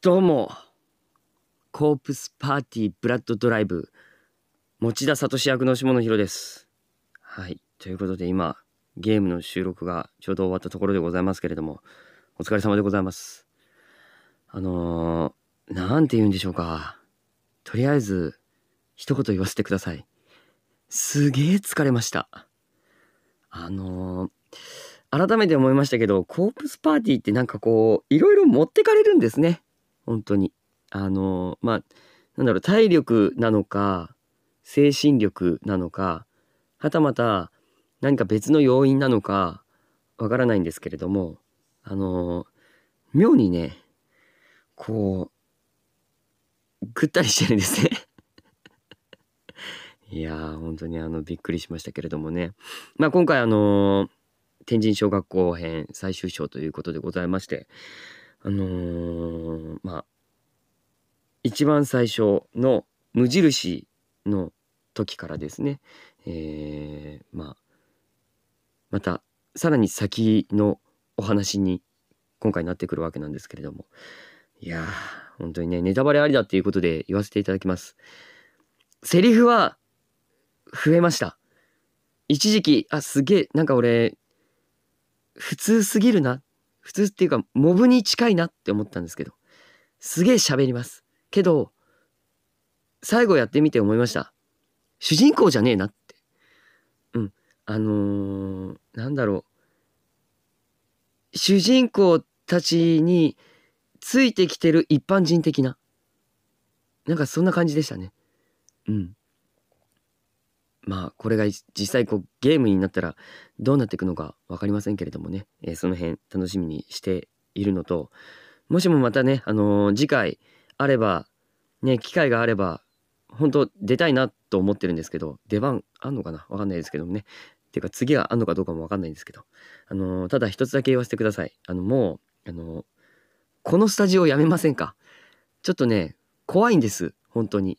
どうも。コープスパーティーブラッドドライブ。持田聡役の下野紘です。はい。ということで今、ゲームの収録がちょうど終わったところでございますけれども、お疲れ様でございます。あのー、なんて言うんでしょうか。とりあえず、一言言わせてください。すげえ疲れました。あのー、改めて思いましたけど、コープスパーティーってなんかこう、いろいろ持ってかれるんですね。本当に。あのまあなんだろう体力なのか精神力なのかはたまた何か別の要因なのかわからないんですけれどもあの妙にねこうぐったりしてるんですね いやー本当にあのびっくりしましたけれどもねまあ今回あの天神小学校編最終章ということでございましてあのー、まあ一番最初の無印の時からですね、えー、まあまたさらに先のお話に今回なってくるわけなんですけれどもいやー本当にねネタバレありだっていうことで言わせていただきますセリフは増えました一時期あすげえなんか俺普通すぎるな普通っていうかモブに近いなって思ったんですけどすげえ喋りますけど最後やってみて思いました主人公じゃねえなってうんあのー、なんだろう主人公たちについてきてる一般人的ななんかそんな感じでしたねうんまあこれが実際こうゲームになったらどうなっていくのか分かりませんけれどもね、えー、その辺楽しみにしているのともしもまたね、あのー、次回あればね機会があれば本当出たいなと思ってるんですけど出番あんのかな分かんないですけどもねていうか次があんのかどうかも分かんないんですけど、あのー、ただ一つだけ言わせてくださいあのもう、あのこのスタジオやめませんかちょっとね怖いんです本当に。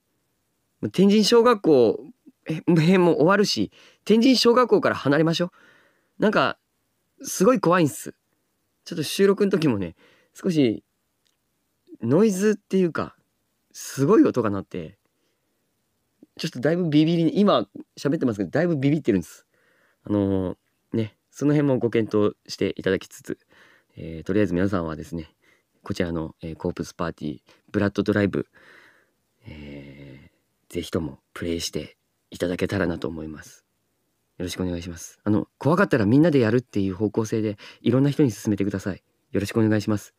天神小学校え、もう終わるし、天神小学校から離れましょう。なんか、すごい怖いんす。ちょっと収録の時もね、少し、ノイズっていうか、すごい音が鳴って、ちょっとだいぶビビり、今喋ってますけど、だいぶビビってるんです。あのー、ね、その辺もご検討していただきつつ、えー、とりあえず皆さんはですね、こちらの、えー、コープスパーティー、ブラッドドライブ、えー、ぜひともプレイしていただけたらなと思います。よろしくお願いします。あの、怖かったらみんなでやるっていう方向性でいろんな人に勧めてください。よろしくお願いします。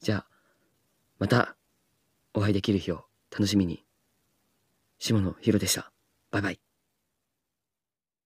じゃあ、またお会いできる日を楽しみに。下野紘でした。バイバイ。